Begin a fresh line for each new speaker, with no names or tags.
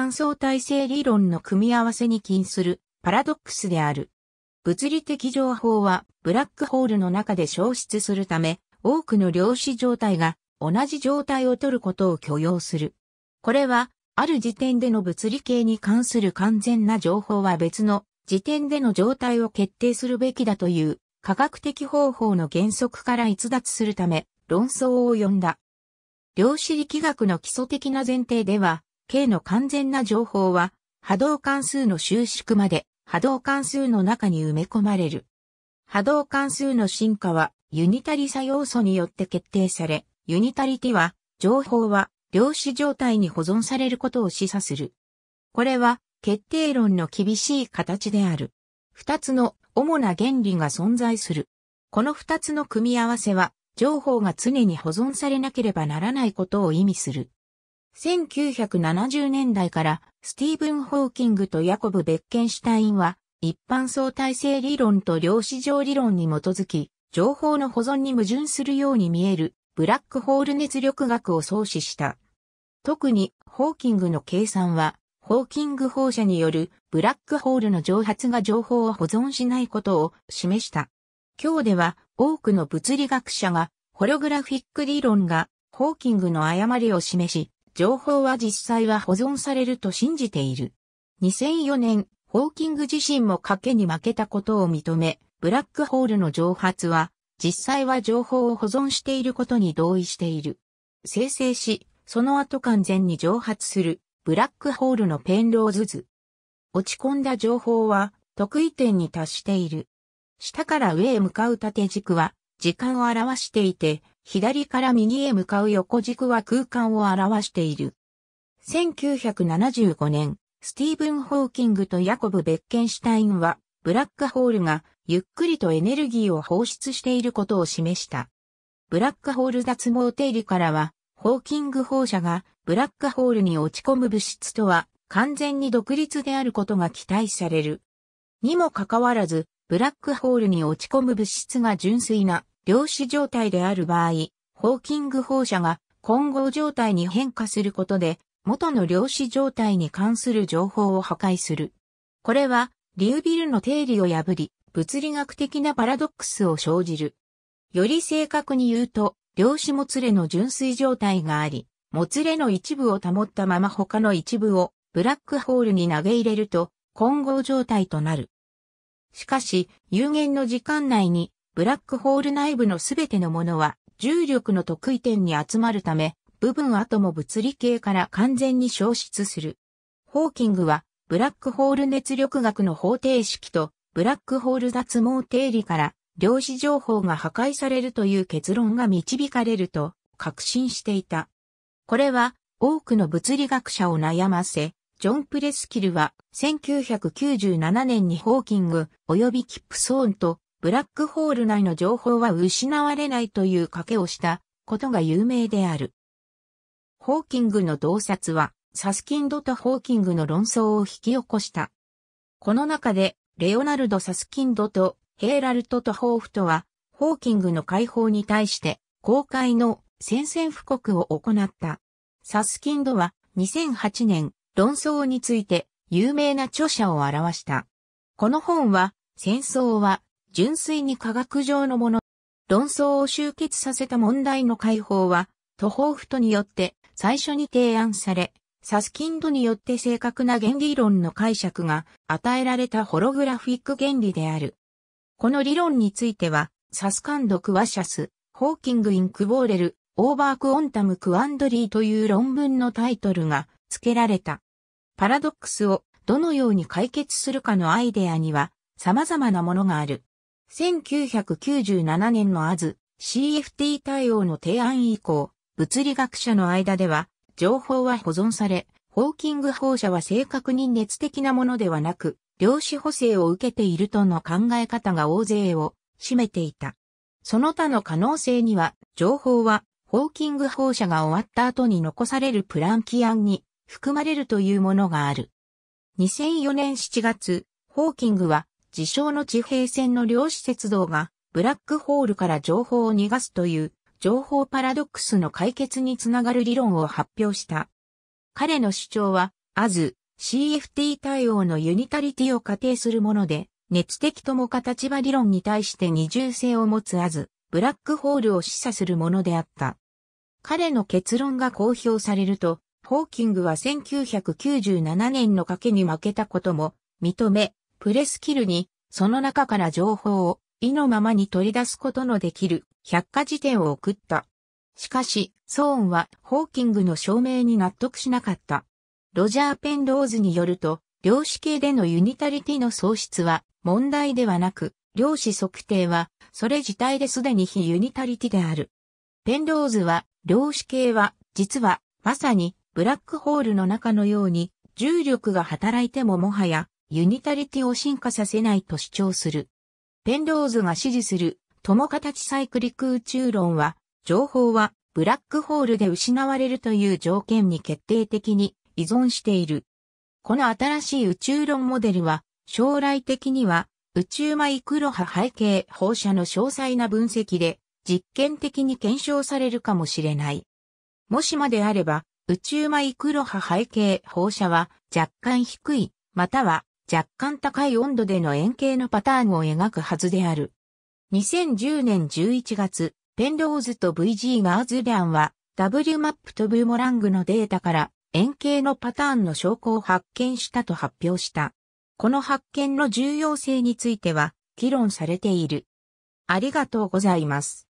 単相対性理論の組み合わせに近するパラドックスである。物理的情報はブラックホールの中で消失するため、多くの量子状態が同じ状態を取ることを許容する。これは、ある時点での物理系に関する完全な情報は別の時点での状態を決定するべきだという科学的方法の原則から逸脱するため論争を呼んだ。量子力学の基礎的な前提では K の完全な情報は、波動関数の収縮まで波動関数の中に埋め込まれる。波動関数の進化はユニタリ作要素によって決定され、ユニタリティは情報は量子状態に保存されることを示唆する。これは決定論の厳しい形である。二つの主な原理が存在する。この二つの組み合わせは情報が常に保存されなければならないことを意味する。1970年代からスティーブン・ホーキングとヤコブ・ベッケンシュタインは一般相対性理論と量子上理論に基づき情報の保存に矛盾するように見えるブラックホール熱力学を創始した。特にホーキングの計算はホーキング放射によるブラックホールの蒸発が情報を保存しないことを示した。今日では多くの物理学者がホログラフィック理論がホーキングの誤りを示し、情報は実際は保存されると信じている。2004年、ホーキング自身も賭けに負けたことを認め、ブラックホールの蒸発は、実際は情報を保存していることに同意している。生成し、その後完全に蒸発する、ブラックホールのペンローズ図。落ち込んだ情報は、得意点に達している。下から上へ向かう縦軸は、時間を表していて、左から右へ向かう横軸は空間を表している。1975年、スティーブン・ホーキングとヤコブ・ベッケンシュタインは、ブラックホールがゆっくりとエネルギーを放出していることを示した。ブラックホール脱毛定理からは、ホーキング放射がブラックホールに落ち込む物質とは完全に独立であることが期待される。にもかかわらず、ブラックホールに落ち込む物質が純粋な量子状態である場合、ホーキング放射が混合状態に変化することで、元の量子状態に関する情報を破壊する。これは、リュービルの定理を破り、物理学的なパラドックスを生じる。より正確に言うと、量子もつれの純粋状態があり、もつれの一部を保ったまま他の一部をブラックホールに投げ入れると混合状態となる。しかし、有限の時間内にブラックホール内部のすべてのものは重力の得意点に集まるため、部分アトも物理系から完全に消失する。ホーキングは、ブラックホール熱力学の方程式と、ブラックホール脱毛定理から、量子情報が破壊されるという結論が導かれると、確信していた。これは、多くの物理学者を悩ませ、ジョン・プレスキルは1997年にホーキング及びキップソーンとブラックホール内の情報は失われないという賭けをしたことが有名である。ホーキングの洞察は、サスキンドとホーキングの論争を引き起こした。この中で、レオナルド・サスキンドとヘーラルトとホーフとは、ホーキングの解放に対して、公開の宣戦布告を行った。サスキンドは、2008年、論争について、有名な著者を表した。この本は、戦争は純粋に科学上のもの、論争を集結させた問題の解放は、途方フとによって最初に提案され、サスキンドによって正確な原理論の解釈が与えられたホログラフィック原理である。この理論については、サスカンド・クワシャス、ホーキング・イン・クボーレル、オーバーク・オンタム・クワンドリーという論文のタイトルが付けられた。パラドックスをどのように解決するかのアイデアには様々なものがある。1997年のアズ CFT 対応の提案以降、物理学者の間では、情報は保存され、ホーキング放射は正確に熱的なものではなく、量子補正を受けているとの考え方が大勢を占めていた。その他の可能性には、情報は、ホーキング放射が終わった後に残されるプランキアンに含まれるというものがある。2004年7月、ホーキングは自称の地平線の量子鉄道がブラックホールから情報を逃がすという情報パラドックスの解決につながる理論を発表した。彼の主張は、アズ、CFT 対応のユニタリティを仮定するもので、熱的とも形場理論に対して二重性を持つアズ、ブラックホールを示唆するものであった。彼の結論が公表されると、ホーキングは1997年の賭けに負けたことも認め、プレスキルに、その中から情報を、意のままに取り出すことのできる、百科事典を送った。しかし、ソーンはホーキングの証明に納得しなかった。ロジャー・ペンローズによると、量子系でのユニタリティの喪失は問題ではなく、量子測定はそれ自体ですでに非ユニタリティである。ペンローズは、量子系は、実は、まさに、ブラックホールの中のように、重力が働いてももはや、ユニタリティを進化させないと主張する。ペンローズが支持する友形サイクリック宇宙論は、情報はブラックホールで失われるという条件に決定的に依存している。この新しい宇宙論モデルは、将来的には宇宙マイクロ波背景放射の詳細な分析で実験的に検証されるかもしれない。もしまであれば、宇宙マイクロ波背景放射は若干低い、または若干高い温度での円形のパターンを描くはずである。2010年11月、ペンローズと VG ガーズリャンは W マップとブーモラングのデータから円形のパターンの証拠を発見したと発表した。この発見の重要性については議論されている。ありがとうございます。